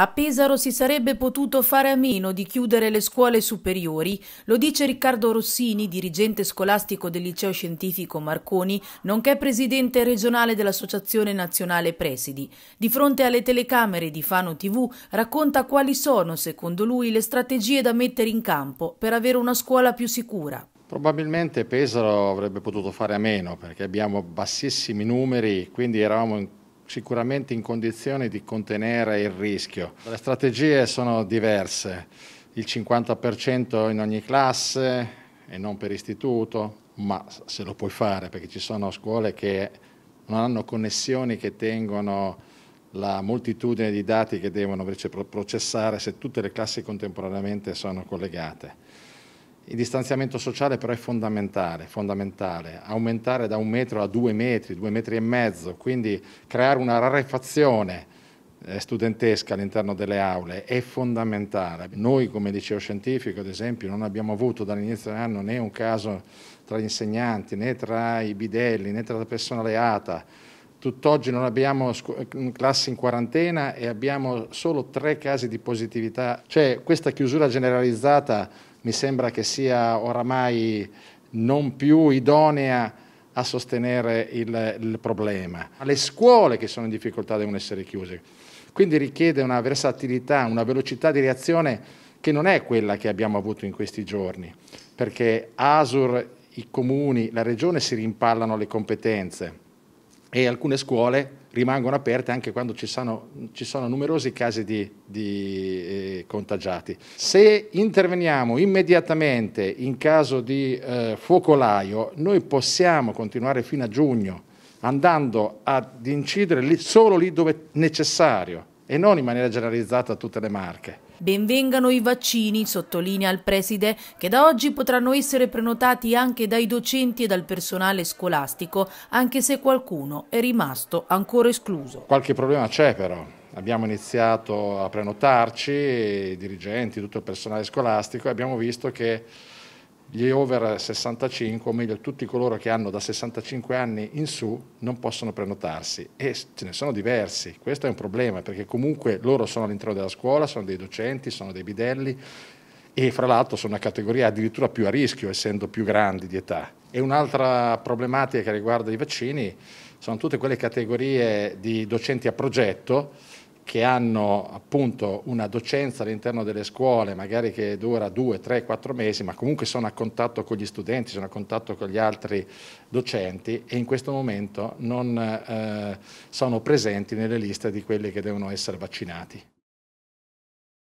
A Pesaro si sarebbe potuto fare a meno di chiudere le scuole superiori, lo dice Riccardo Rossini, dirigente scolastico del liceo scientifico Marconi, nonché presidente regionale dell'Associazione Nazionale Presidi. Di fronte alle telecamere di Fano TV racconta quali sono, secondo lui, le strategie da mettere in campo per avere una scuola più sicura. Probabilmente Pesaro avrebbe potuto fare a meno perché abbiamo bassissimi numeri, quindi eravamo in sicuramente in condizione di contenere il rischio. Le strategie sono diverse, il 50% in ogni classe e non per istituto, ma se lo puoi fare perché ci sono scuole che non hanno connessioni che tengono la moltitudine di dati che devono invece processare se tutte le classi contemporaneamente sono collegate. Il distanziamento sociale però è fondamentale, fondamentale, aumentare da un metro a due metri, due metri e mezzo, quindi creare una rarefazione eh, studentesca all'interno delle aule è fondamentale. Noi come liceo scientifico ad esempio non abbiamo avuto dall'inizio dell'anno né un caso tra gli insegnanti né tra i bidelli né tra la persona leata. Tutt'oggi non abbiamo eh, classi in quarantena e abbiamo solo tre casi di positività. Cioè questa chiusura generalizzata mi sembra che sia oramai non più idonea a sostenere il, il problema. Le scuole che sono in difficoltà devono essere chiuse, quindi richiede una versatilità, una velocità di reazione che non è quella che abbiamo avuto in questi giorni, perché ASUR, i comuni, la regione si rimpallano le competenze e alcune scuole rimangono aperte anche quando ci sono, ci sono numerosi casi di, di eh, contagiati. Se interveniamo immediatamente in caso di eh, focolaio, noi possiamo continuare fino a giugno andando ad incidere lì, solo lì dove necessario e non in maniera generalizzata a tutte le marche. Benvengano i vaccini, sottolinea il preside, che da oggi potranno essere prenotati anche dai docenti e dal personale scolastico, anche se qualcuno è rimasto ancora escluso. Qualche problema c'è però. Abbiamo iniziato a prenotarci, i dirigenti, tutto il personale scolastico, e abbiamo visto che gli over 65, o meglio tutti coloro che hanno da 65 anni in su, non possono prenotarsi e ce ne sono diversi. Questo è un problema perché comunque loro sono all'interno della scuola, sono dei docenti, sono dei bidelli e fra l'altro sono una categoria addirittura più a rischio essendo più grandi di età. E un'altra problematica che riguarda i vaccini sono tutte quelle categorie di docenti a progetto che hanno appunto una docenza all'interno delle scuole, magari che dura due, tre, quattro mesi, ma comunque sono a contatto con gli studenti, sono a contatto con gli altri docenti e in questo momento non eh, sono presenti nelle liste di quelli che devono essere vaccinati.